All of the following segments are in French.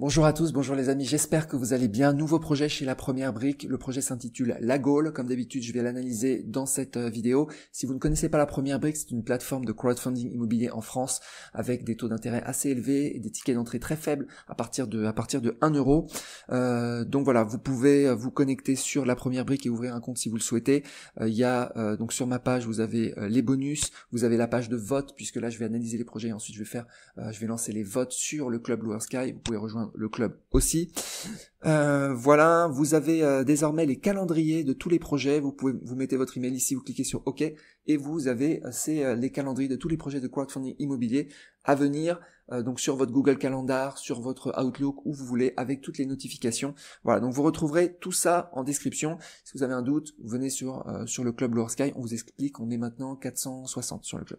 Bonjour à tous, bonjour les amis, j'espère que vous allez bien. Nouveau projet chez la première brique, le projet s'intitule La Gaule. Comme d'habitude, je vais l'analyser dans cette euh, vidéo. Si vous ne connaissez pas la première brique, c'est une plateforme de crowdfunding immobilier en France avec des taux d'intérêt assez élevés et des tickets d'entrée très faibles à partir de, à partir de 1 euro. Euh, donc voilà, vous pouvez euh, vous connecter sur la première brique et ouvrir un compte si vous le souhaitez. Il y a donc sur ma page, vous avez les bonus, vous avez la page de vote puisque là je vais analyser les projets et ensuite je vais faire, je vais lancer les votes sur le club Lower Sky. Vous pouvez rejoindre le club aussi. Euh, voilà, vous avez euh, désormais les calendriers de tous les projets. Vous pouvez vous mettez votre email ici, vous cliquez sur OK et vous avez euh, c'est les calendriers de tous les projets de crowdfunding immobilier à venir donc sur votre Google Calendar, sur votre Outlook où vous voulez avec toutes les notifications. Voilà, donc vous retrouverez tout ça en description. Si vous avez un doute, venez sur sur le club Lower Sky, on vous explique, on est maintenant 460 sur le club.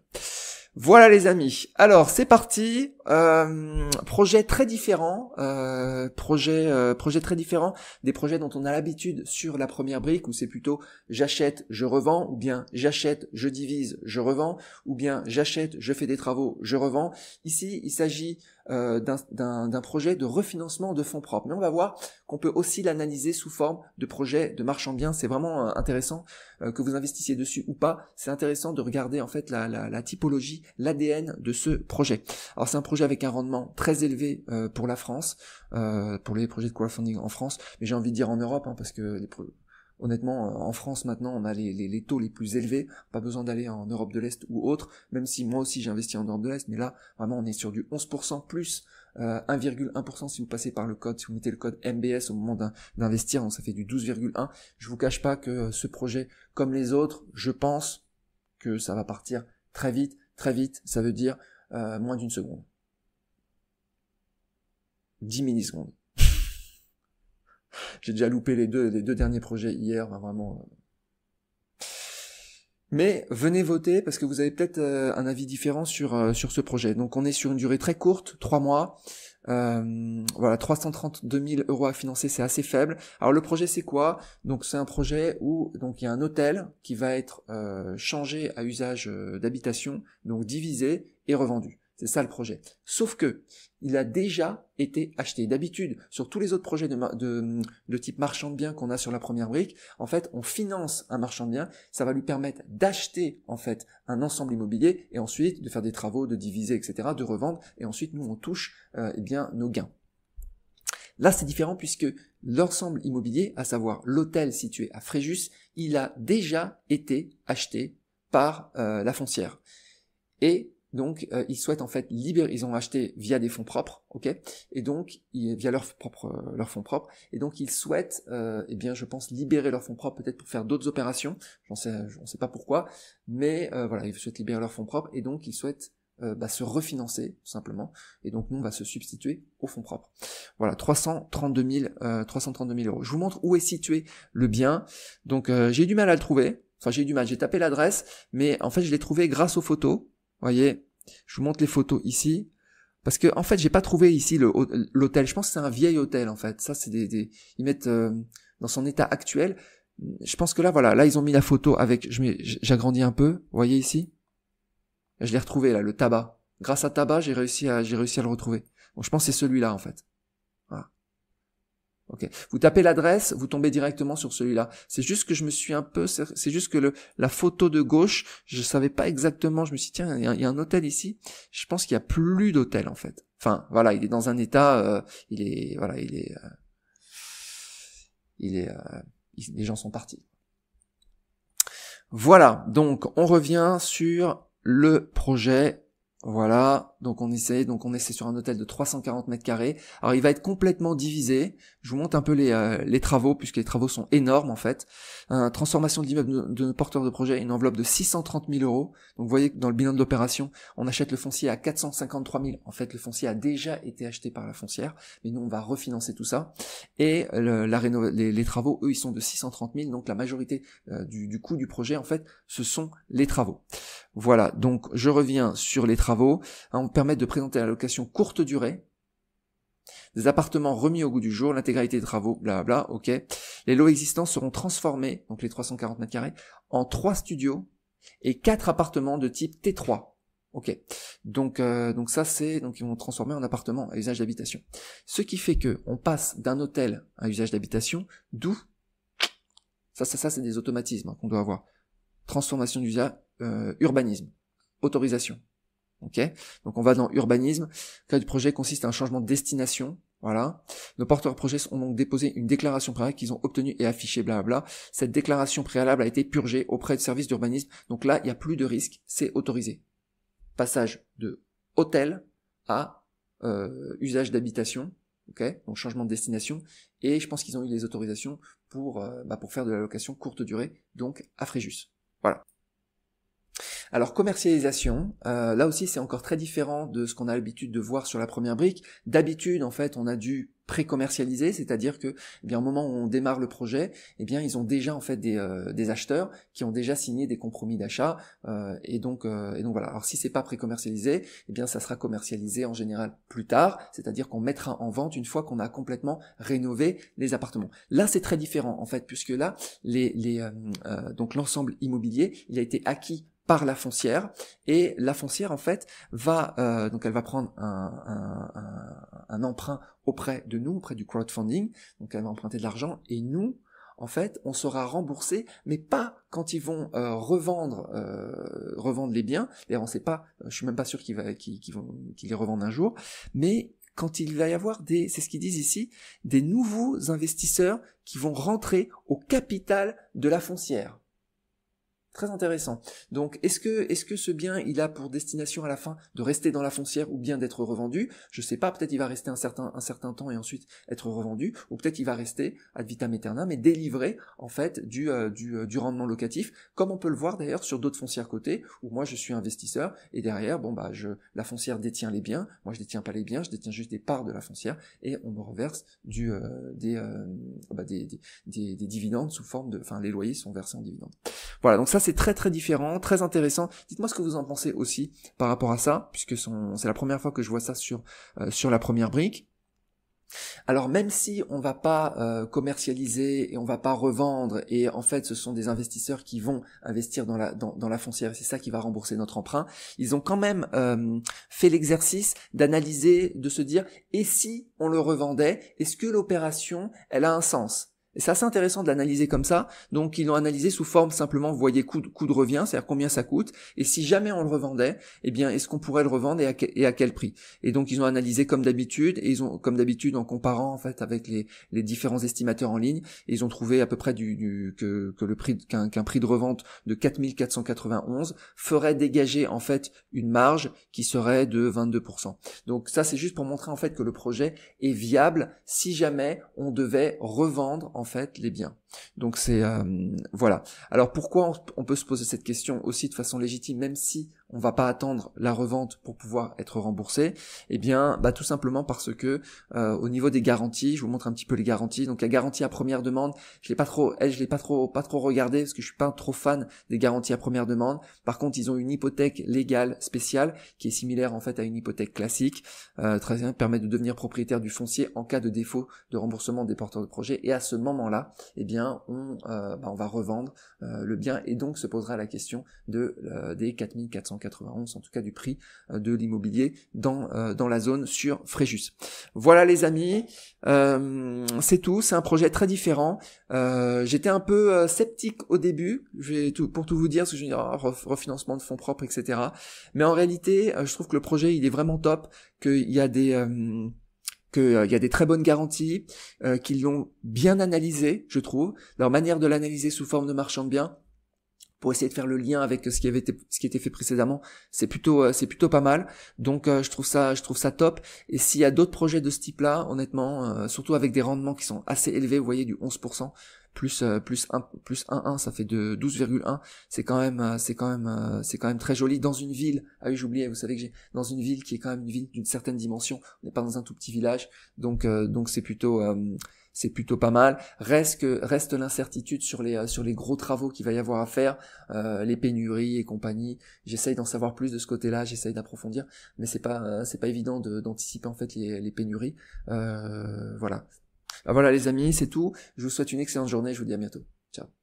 Voilà les amis. Alors c'est parti. Euh, projet très différent. Euh, projet, euh, projet très différent des projets dont on a l'habitude sur la première brique où c'est plutôt j'achète, je revends, ou bien j'achète, je divise, je revends, ou bien j'achète, je fais des travaux, je revends. Ici, il s'agit euh, d'un projet de refinancement de fonds propres. Mais on va voir qu'on peut aussi l'analyser sous forme de projet de marchand bien. C'est vraiment euh, intéressant euh, que vous investissiez dessus ou pas. C'est intéressant de regarder en fait la, typologie, l'ADN de ce projet. Alors c'est un projet avec un rendement très élevé pour la France, pour les projets de crowdfunding en France, mais j'ai envie de dire en Europe, hein, parce que les Honnêtement, euh, en France maintenant, on a les, taux les plus élevés, pas besoin d'aller en Europe de l'Est ou autre, même si moi aussi j'ai investi en Europe de l'Est, mais là, vraiment, on est sur du 11% plus euh, 1,1% si vous passez par le code, si vous mettez le code MBS au moment d'investir, donc ça fait du 12,1. Je vous cache pas que ce projet, comme les autres, je pense que ça va partir très vite, très vite, ça veut dire euh, moins d'une seconde. 10 millisecondes j'ai déjà loupé les deux, les deux derniers projets hier, vraiment. Euh. Mais venez voter parce que vous avez peut-être euh, un avis différent sur, euh, sur ce projet. Donc on est sur une durée très courte, trois mois. Euh, voilà, 332 000 euros à financer, c'est assez faible. Alors le projet c'est quoi Donc c'est un projet où donc il y a un hôtel qui va être changé à usage d'habitation, donc divisé et revendu. C'est ça le projet. Sauf que il a déjà été acheté. D'habitude, sur tous les autres projets de, de, type marchand de biens qu'on a sur la première brique, en fait, on finance un marchand de biens. Ça va lui permettre d'acheter en fait un ensemble immobilier et ensuite de faire des travaux, de diviser, etc., de revendre. Et ensuite, nous on touche euh, eh bien nos gains. Là, c'est différent puisque l'ensemble immobilier, à savoir l'hôtel situé à Fréjus, il a déjà été acheté par euh, la foncière. Et donc, euh, ils souhaitent en fait libérer. Ils ont acheté via des fonds propres, ok Et donc, ils, via leurs propres euh, fonds propres. Et donc, ils souhaitent, euh, eh bien, je pense, libérer leurs fonds propres peut-être pour faire d'autres opérations. J'en sais, euh, sait pas pourquoi, mais voilà, ils souhaitent libérer leurs fonds propres et donc ils souhaitent bah, se refinancer tout simplement. Et donc, nous, on va se substituer aux fonds propres. Voilà, 332 000, 332 euros. Je vous montre où est situé le bien. Donc, j'ai du mal à le trouver. Enfin, j'ai eu du mal. J'ai tapé l'adresse, mais en fait, je l'ai trouvé grâce aux photos voyez, je vous montre les photos ici. Parce que en fait, j'ai pas trouvé ici l'hôtel. Je pense que c'est un vieil hôtel en fait. Ça, c'est des, ils mettent euh, dans son état actuel. Je pense que là, voilà, là ils ont mis la photo avec. J'agrandis un peu. Vous voyez ici, je l'ai retrouvé là, le tabac. Grâce à tabac, j'ai réussi à, j'ai réussi à le retrouver. Bon, je pense que c'est celui-là en fait. Vous tapez l'adresse, vous tombez directement sur celui-là. C'est juste que je me suis un peu, c'est juste que le, la photo de gauche, je savais pas exactement. Je me suis dit, tiens, il y, a, un hôtel ici. Je pense qu'il y a plus d'hôtel en fait. Enfin, voilà, il est dans un état, euh, il est, voilà, il est, euh, il est, euh, les gens sont partis. Voilà. Donc, on revient sur le projet. Voilà, donc on essaie, donc on essaie sur un hôtel de 340 mètres carrés. Alors il va être complètement divisé. Je vous montre un peu les, euh, les travaux puisque les travaux sont énormes en fait. Euh, transformation de l'immeuble de, porteur de projet, une enveloppe de 630 000 euros. Donc vous voyez que dans le bilan de l'opération, on achète le foncier à 453 000. En fait, le foncier a déjà été acheté par la foncière, mais nous on va refinancer tout ça. Et la les, travaux, eux, ils sont de 630 000. Donc la majorité euh, du, du coût du projet, en fait, ce sont les travaux. Voilà. Donc je reviens sur les travaux. Hein, permettre de présenter la location courte durée, des appartements remis au goût du jour, l'intégralité des travaux, bla bla, ok. Les lots existants seront transformés, donc les 340 m carrés, en trois studios et quatre appartements de type T3. Ok. Donc euh, donc ça c'est donc ils vont transformer en appartements à usage d'habitation. Ce qui fait que on passe d'un hôtel à usage d'habitation, d'où ça ça ça c'est des automatismes hein, qu'on doit avoir. Transformation d'usage, euh, urbanisme, autorisation, donc on va dans urbanisme. Le cas du projet consiste à un changement de destination. Voilà. Nos porteurs de projet ont donc déposé une déclaration préalable qu'ils ont obtenue et affichée, blablabla. Cette déclaration préalable a été purgée auprès du service d'urbanisme. Donc là, il n'y a plus de risque, c'est autorisé. Passage de hôtel à euh, usage d'habitation. Okay donc changement de destination. Et je pense qu'ils ont eu les autorisations pour, euh, bah, pour faire de la location courte durée, donc à Fréjus. Voilà. Alors commercialisation, euh, là aussi c'est encore très différent de ce qu'on a l'habitude de voir sur la première brique. D'habitude en fait on a dû pré commercialiser cest c'est-à-dire que eh bien au moment où on démarre le projet, eh bien ils ont déjà en fait des, euh, acheteurs qui ont déjà signé des compromis d'achat euh, et donc et donc voilà. Alors si c'est pas pré-commercialisé, eh bien ça sera commercialisé en général plus tard, c'est-à-dire qu'on mettra en vente une fois qu'on a complètement rénové les appartements. Là c'est très différent en fait puisque là les les donc l'ensemble immobilier il a été acquis par la foncière et la foncière en fait va euh, donc elle va prendre un, un, emprunt auprès de nous auprès du crowdfunding donc elle va emprunter de l'argent et nous en fait on sera remboursé mais pas quand ils vont euh, revendre euh, revendre les biens d'ailleurs on sait pas je suis même pas sûr qu'ils vont qu'ils les revendent un jour mais quand il va y avoir des, c'est ce qu'ils disent ici, des nouveaux investisseurs qui vont rentrer au capital de la foncière. Très intéressant. Donc, est-ce que, est-ce que ce bien, il a pour destination à la fin de rester dans la foncière ou bien d'être revendu Je sais pas. Peut-être il va rester un certain, un certain temps et ensuite être revendu, ou peut-être il va rester ad vitam aeternam et délivré en fait du, euh, euh, du, rendement locatif, comme on peut le voir d'ailleurs sur d'autres foncières cotées où moi je suis investisseur et derrière, bon bah, je, la foncière détient les biens. Moi, je détiens pas les biens, je détiens juste des parts de la foncière et on me reverse du, euh, bah, des, des, des, des, dividendes sous forme de, enfin, les loyers sont versés en dividendes. Voilà. Donc ça c'est très très différent, très intéressant. Dites-moi ce que vous en pensez aussi par rapport à ça, puisque c'est la première fois que je vois ça sur, euh, sur la première brique. Alors même si on va pas euh, commercialiser et on va pas revendre et en fait ce sont des investisseurs qui vont investir dans la dans, la foncière et c'est ça qui va rembourser notre emprunt, ils ont quand même euh, fait l'exercice d'analyser, de se dire et si on le revendait, est-ce que l'opération elle a un sens et c'est intéressant de l'analyser comme ça. Donc ils l'ont analysé sous forme simplement, vous voyez, coût de, revient, c'est-à-dire combien ça coûte. Et si jamais on le revendait, eh bien est-ce qu'on pourrait le revendre et à, quel prix Et donc ils ont analysé comme d'habitude, et ils ont comme d'habitude en comparant en fait avec les, les, différents estimateurs en ligne, ils ont trouvé à peu près du, que, que, le prix qu'un prix de revente de 4491 ferait dégager en fait une marge qui serait de 22%. Donc ça c'est juste pour montrer en fait que le projet est viable si jamais on devait revendre en fait les biens. Donc c'est euh, voilà. Alors pourquoi on, peut se poser cette question aussi de façon légitime, même si on va pas attendre la revente pour pouvoir être remboursé Eh bien, bah, tout simplement parce que euh, au niveau des garanties, je vous montre un petit peu les garanties. Donc la garantie à première demande, je l'ai pas trop, eh, je l'ai pas trop, pas trop regardé parce que je suis pas trop fan des garanties à première demande. Par contre, ils ont une hypothèque légale spéciale qui est similaire en fait à une hypothèque classique. Euh, très bien, permet de devenir propriétaire du foncier en cas de défaut de remboursement des porteurs de projet. Et à ce moment-là, eh bien, on, euh, bah, on va revendre euh, le bien et donc se posera la question de des 4400 91 en tout cas du prix euh, de l'immobilier dans, euh, dans la zone sur Fréjus. Voilà les amis, euh, c'est tout, c'est un projet très différent. J'étais un peu sceptique au début, tout, pour tout vous dire, ce que je me dire, ah, refinancement de fonds propres, etc. Mais en réalité, je trouve que le projet, il est vraiment top, qu'il y a des qu'il y a des très bonnes garanties, qu'ils l'ont bien analysé, je trouve. Leur manière de l'analyser sous forme de marchand de biens, pour essayer de faire le lien avec ce qui avait été, ce qui était fait précédemment. C'est plutôt euh, c'est plutôt pas mal. Donc euh, je trouve ça je trouve ça top. Et s'il y a d'autres projets de ce type-là, honnêtement, euh, surtout avec des rendements qui sont assez élevés, vous voyez du 11% plus plus 1 plus 1 ça fait de 12,1 c'est quand même c'est quand même c'est quand même très joli dans une ville ah oui j'oubliais vous savez que j'ai dans une ville qui est quand même une ville d'une certaine dimension on n'est pas dans un tout petit village donc donc c'est plutôt c'est plutôt pas mal. Reste reste l'incertitude sur les euh, sur les gros travaux qu'il va y avoir à faire, euh, les pénuries et compagnie. J'essaye d'en savoir plus de ce côté-là, j'essaye d'approfondir, mais c'est pas euh, c'est pas évident d'anticiper en fait les, pénuries. voilà. Bah voilà les amis, c'est tout. Je vous souhaite une excellente journée. Je vous dis à bientôt. Ciao.